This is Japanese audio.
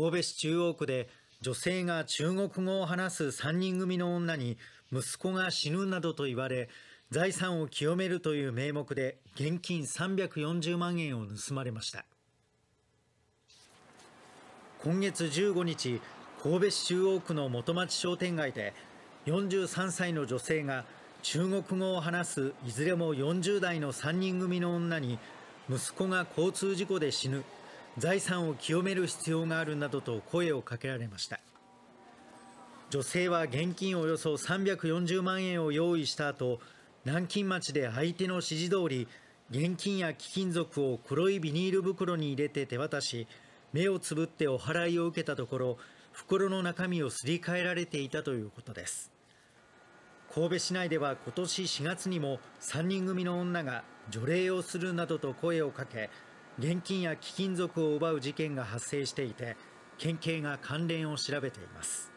神戸市中央区で女性が中国語を話す3人組の女に息子が死ぬなどと言われ財産を清めるという名目で現金340万円を盗まれました今月15日神戸市中央区の元町商店街で43歳の女性が中国語を話すいずれも40代の3人組の女に息子が交通事故で死ぬ財産を清める必要があるなどと声をかけられました女性は現金およそ340万円を用意した後南京町で相手の指示通り現金や貴金属を黒いビニール袋に入れて手渡し目をつぶってお祓いを受けたところ袋の中身をすり替えられていたということです神戸市内では今年4月にも3人組の女が除霊をするなどと声をかけ現金や貴金属を奪う事件が発生していて県警が関連を調べています